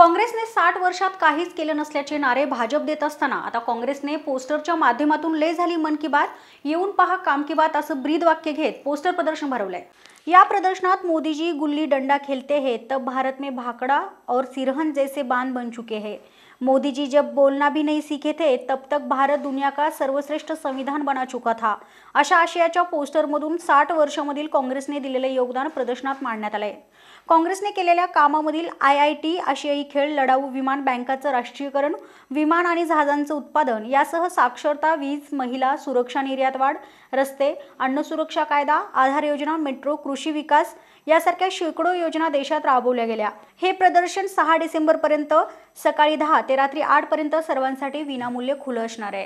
काँग्रेसने साठ वर्षात काहीच केलं नसल्याचे नारे भाजप देत असताना आता काँग्रेसने पोस्टरच्या माध्यमातून ले झाली मन की बात येऊन पहा काम की बात असं ब्रीद वाक्य घेत पोस्टर प्रदर्शन भरवलंय या प्रदर्शनात मोदी जी गुल्ली डंडा खेलते हैं तब भारत में भाकड़ा और सिरहन जैसे बांध बन चुके हैं मोदी जी जब बोलना भी नहीं सीखे थे तब तक भारत दुनिया का सर्वश्रेष्ठ संविधान बना चुका था अशा आशयाच्या पोस्टरमधून साठ वर्षामधील काँग्रेसने दिलेले योगदान प्रदर्शनात मांडण्यात आले काँग्रेसने केलेल्या कामामधील आय आय टी आशियाई खेळ लढाऊ विमान बँकाचं राष्ट्रीयकरण विमान आणि जहाजांचं उत्पादन यासह साक्षरता वीज महिला सुरक्षा निर्यात वाढ रस्ते अन्न सुरक्षा कायदा आधार योजना मेट्रो कृषी कृषी विकास यासारख्या शेकडो योजना देशात राबवल्या गेल्या हे प्रदर्शन सहा डिसेंबर पर्यंत सकाळी दहा ते रात्री आठ पर्यंत सर्वांसाठी विनामूल्य खुलं असणार आहे